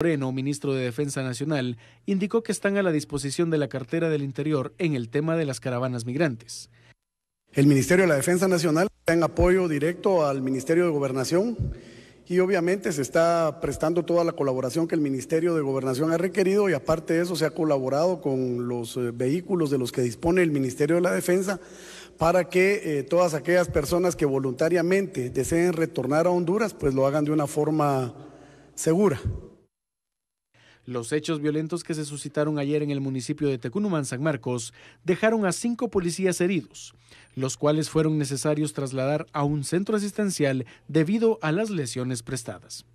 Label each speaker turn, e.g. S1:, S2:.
S1: Moreno, ministro de Defensa Nacional, indicó que están a la disposición de la cartera del Interior en el tema de las caravanas migrantes.
S2: El Ministerio de la Defensa Nacional está en apoyo directo al Ministerio de Gobernación y obviamente se está prestando toda la colaboración que el Ministerio de Gobernación ha requerido y aparte de eso se ha colaborado con los eh, vehículos de los que dispone el Ministerio de la Defensa para que eh, todas aquellas personas que voluntariamente deseen retornar a Honduras pues lo hagan de una forma segura.
S1: Los hechos violentos que se suscitaron ayer en el municipio de Tecunumán, San Marcos, dejaron a cinco policías heridos, los cuales fueron necesarios trasladar a un centro asistencial debido a las lesiones prestadas.